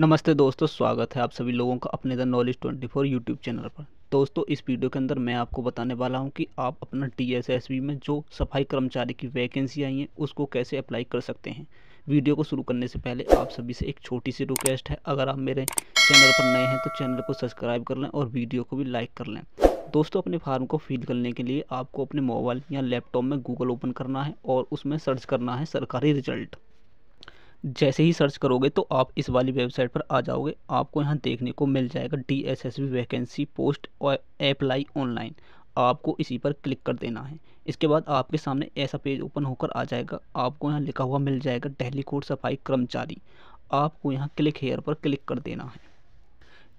नमस्ते दोस्तों स्वागत है आप सभी लोगों का अपने द नॉलेज 24 यूट्यूब चैनल पर दोस्तों इस वीडियो के अंदर मैं आपको बताने वाला हूं कि आप अपना टी में जो सफाई कर्मचारी की वैकेंसी आई है उसको कैसे अप्लाई कर सकते हैं वीडियो को शुरू करने से पहले आप सभी से एक छोटी सी रिक्वेस्ट है अगर आप मेरे चैनल पर नए हैं तो चैनल को सब्सक्राइब कर लें और वीडियो को भी लाइक कर लें दोस्तों अपने फार्म को फिल करने के लिए आपको अपने मोबाइल या लैपटॉप में गूगल ओपन करना है और उसमें सर्च करना है सरकारी रिजल्ट जैसे ही सर्च करोगे तो आप इस वाली वेबसाइट पर आ जाओगे आपको यहाँ देखने को मिल जाएगा D S S B vacancy post और अप्लाई ऑनलाइन आपको इसी पर क्लिक कर देना है इसके बाद आपके सामने ऐसा पेज ओपन होकर आ जाएगा आपको यहाँ लिखा हुआ मिल जाएगा डेली कोड सफाई कर्मचारी आपको यहाँ क्लिक हेयर पर क्लिक कर देना है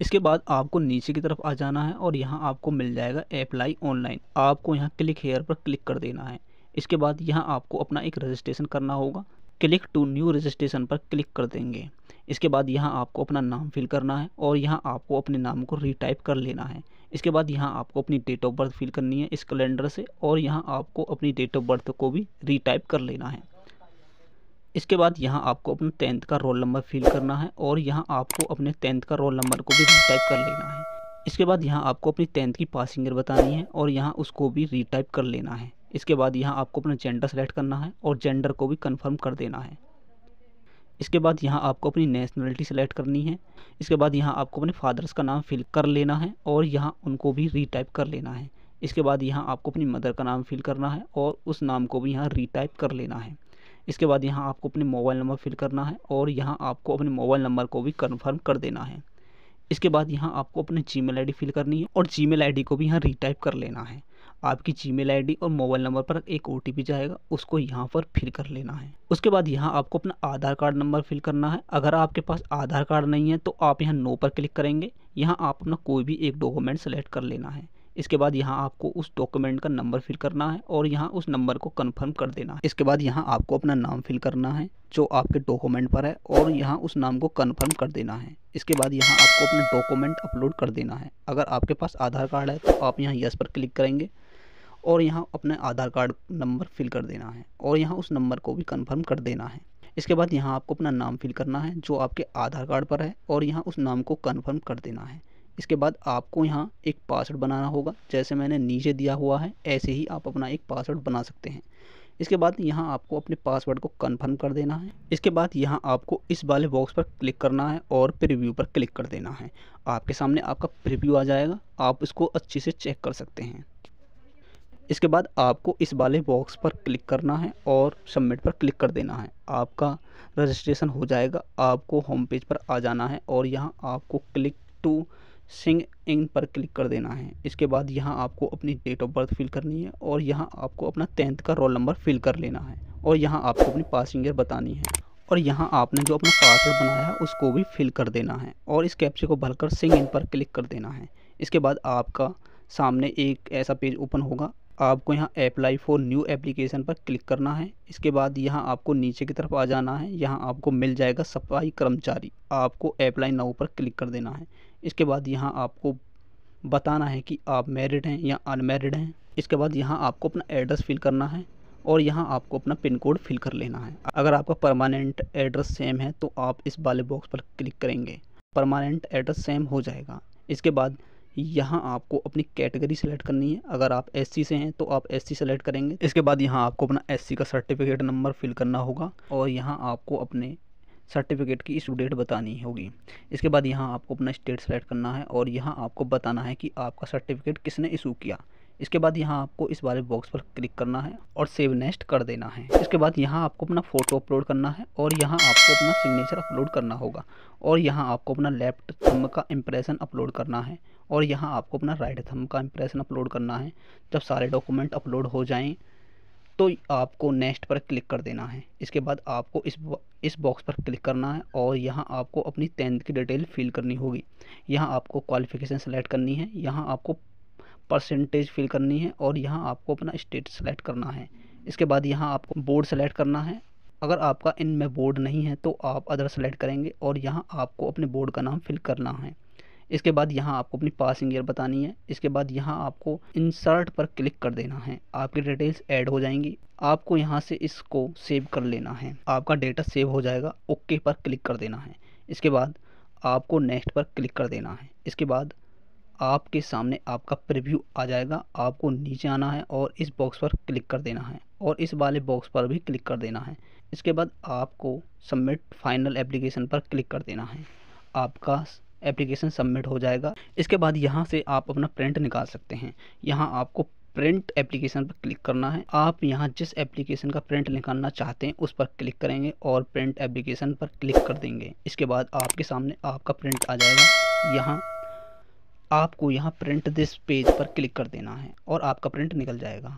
इसके बाद आपको नीचे की तरफ आ जाना है और यहाँ आपको मिल जाएगा अप्लाई ऑनलाइन आपको यहाँ क्लिक हेयर पर क्लिक कर देना है इसके बाद यहाँ आपको अपना एक रजिस्ट्रेशन करना होगा क्लिक टू न्यू रजिस्ट्रेशन पर क्लिक कर देंगे इसके बाद यहाँ आपको अपना नाम फिल करना है और यहाँ आपको अपने नाम को रीटाइप कर लेना है इसके बाद यहाँ आपको अपनी डेट ऑफ बर्थ फिल करनी है इस कैलेंडर से और यहाँ आपको अपनी डेट ऑफ बर्थ को भी रीटाइप कर लेना है इसके बाद यहाँ आपको अपना टेंथ का रोल नंबर फिल करना है और यहाँ आपको अपने टेंथ का रोल नंबर को भी रीटाइप कर लेना है इसके बाद यहाँ आपको अपनी टेंथ की पासिंग ईयर बतानी है और यहाँ उसको भी रीटाइप कर लेना है इसके बाद यहाँ आपको अपना जेंडर सेलेक्ट करना है और जेंडर को भी कन्फर्म कर देना है इसके बाद यहाँ आपको अपनी नेशनलिटी सेलेक्ट करनी है इसके बाद यहाँ आपको अपने फादर्स का नाम फिल कर लेना है और यहाँ उनको भी रीटाइप कर लेना है इसके बाद यहाँ आपको अपनी मदर का नाम फिल करना है और उस नाम को भी यहाँ रीटाइप कर लेना है इसके बाद यहाँ आपको अपने मोबाइल नंबर फिल करना है और यहाँ आपको अपने मोबाइल नंबर को भी कन्फर्म कर देना है इसके बाद यहाँ आपको अपने जी मेल फिल करनी है और जी मेल को भी यहाँ रीटाइप कर लेना है आपकी जी मेल और मोबाइल नंबर पर एक ओ जाएगा उसको यहाँ पर फिल कर लेना है उसके बाद यहाँ आपको अपना आधार कार्ड नंबर फिल करना है अगर आपके पास आधार कार्ड नहीं है तो आप यहाँ नो पर क्लिक करेंगे यहाँ आप अपना कोई भी एक डॉक्यूमेंट सेलेक्ट कर लेना है इसके बाद यहाँ आपको उस डॉक्यूमेंट का नंबर फिल करना है और यहाँ उस नंबर को कंफर्म कर देना है इसके बाद यहाँ आपको अपना नाम फिल करना है जो आपके डॉक्यूमेंट पर है और यहाँ उस नाम को कंफर्म कर देना है इसके बाद यहाँ आपको अपना डॉक्यूमेंट अपलोड कर देना है अगर आपके पास आधार कार्ड है तो आप यहाँ यस पर क्लिक करेंगे और यहाँ अपने आधार कार्ड नंबर फिल कर देना है और यहाँ उस नंबर को भी कन्फर्म कर देना है इसके बाद यहाँ आपको अपना नाम फिल करना है जो आपके आधार कार्ड पर है और यहाँ उस नाम को कन्फर्म कर देना है इसके बाद आपको यहाँ एक पासवर्ड बनाना होगा जैसे मैंने नीचे दिया हुआ है ऐसे ही आप अपना एक पासवर्ड बना सकते हैं इसके बाद यहाँ आपको अपने पासवर्ड को कन्फर्म कर देना है इसके बाद यहाँ आपको इस वाले बॉक्स पर क्लिक करना है और प्रिव्यू पर क्लिक कर देना है आपके सामने आपका प्रिव्यू आ जाएगा आप इसको अच्छे से चेक कर सकते हैं इसके बाद आपको इस वाले बॉक्स पर क्लिक करना है और सबमिट पर क्लिक कर देना है आपका रजिस्ट्रेशन हो जाएगा आपको होम पेज पर आ जाना है और यहाँ आपको क्लिक टू सिंग इन पर क्लिक कर देना है इसके बाद यहाँ आपको अपनी डेट ऑफ बर्थ फिल करनी है और यहाँ आपको अपना टेंथ का रोल नंबर फिल कर लेना है और यहाँ आपको अपनी पासिंग ईयर बतानी है और यहाँ आपने जो अपना पासवर्ड बनाया है उसको भी फिल कर देना है और इस कैप्चे को भरकर सिंग इन पर क्लिक कर देना है इसके बाद आपका सामने एक ऐसा पेज ओपन होगा आपको यहाँ अप्लाई फॉर न्यू एप्लीकेशन पर क्लिक करना है इसके बाद यहाँ आपको नीचे की तरफ आ जाना है यहाँ आपको मिल जाएगा सफाई कर्मचारी आपको अप्लाई नाउ पर क्लिक कर देना है इसके बाद यहाँ आपको बताना है कि आप मैरिड हैं या अनमेरिड हैं इसके बाद यहाँ आपको अपना एड्रेस फिल करना है और यहाँ आपको अपना पिन कोड फिल कर लेना है अगर आपका परमानेंट एड्रेस सेम है तो आप इस वाले बॉक्स पर क्लिक करेंगे परमानेंट एड्रेस सेम हो जाएगा इसके बाद यहाँ आपको अपनी कैटेगरी सेलेक्ट करनी है अगर आप एस से हैं तो आप एस सी सेलेक्ट करेंगे इसके बाद यहाँ आपको अपना एस का सर्टिफिकेट नंबर फिल करना होगा और यहाँ आपको अपने सर्टिफिकेट की इशू डेट बतानी होगी इसके बाद यहाँ आपको अपना स्टेट सेलेक्ट करना है और यहाँ आपको बताना है कि आपका सर्टिफिकेट किसने इशू किया इसके बाद यहाँ आपको इस वाले बॉक्स पर क्लिक करना है और सेव नेक्स्ट कर देना है इसके बाद यहाँ आपको अपना फ़ोटो अपलोड करना है और यहाँ आपको अपना सिग्नेचर अपलोड करना होगा और यहाँ आपको अपना लेफ्ट थम का इम्प्रेशन अपलोड करना है और यहाँ आपको अपना राइट थम का इम्प्रेशन अपलोड करना है जब सारे डॉक्यूमेंट अपलोड हो जाएँ तो आपको नेक्स्ट पर क्लिक कर देना है इसके बाद आपको इस इस बॉक्स पर क्लिक करना है और यहाँ आपको अपनी टेंथ की डिटेल फिल करनी होगी यहाँ आपको क्वालिफिकेशन सेलेक्ट करनी है यहाँ आपको परसेंटेज फिल करनी है और यहाँ आपको अपना स्टेट सेलेक्ट करना है इसके बाद यहाँ आपको बोर्ड सेलेक्ट करना है अगर आपका इन में बोर्ड नहीं है तो आप अदर सेलेक्ट करेंगे और यहाँ आपको अपने बोर्ड का नाम फिल करना है इसके बाद यहाँ आपको अपनी पासिंग ईयर बतानी है इसके बाद यहाँ आपको इंसर्ट पर क्लिक कर देना है आपकी डिटेल्स ऐड हो जाएंगी आपको यहाँ से इसको सेव कर लेना है आपका डेटा सेव हो जाएगा ओके पर क्लिक कर देना है इसके बाद आपको नेक्स्ट पर क्लिक कर देना है इसके बाद आपके सामने आपका प्रीव्यू आ जाएगा आपको नीचे आना है और इस बॉक्स पर क्लिक कर देना है और इस वाले बॉक्स पर भी क्लिक कर देना है इसके बाद आपको सबमिट फाइनल एप्लीकेशन पर क्लिक कर देना है आपका एप्लीकेशन सबमिट हो जाएगा इसके बाद यहाँ से आप अपना प्रिंट निकाल सकते हैं यहाँ आपको प्रिंट एप्लीकेशन पर क्लिक करना है आप यहाँ जिस एप्लीकेशन का प्रिंट निकालना चाहते हैं उस पर क्लिक करेंगे और प्रिंट एप्लीकेशन पर क्लिक कर देंगे इसके बाद आपके सामने आपका प्रिंट आ जाएगा यहाँ आपको यहाँ प्रिंट दिस पेज पर क्लिक कर देना है और आपका प्रिंट निकल जाएगा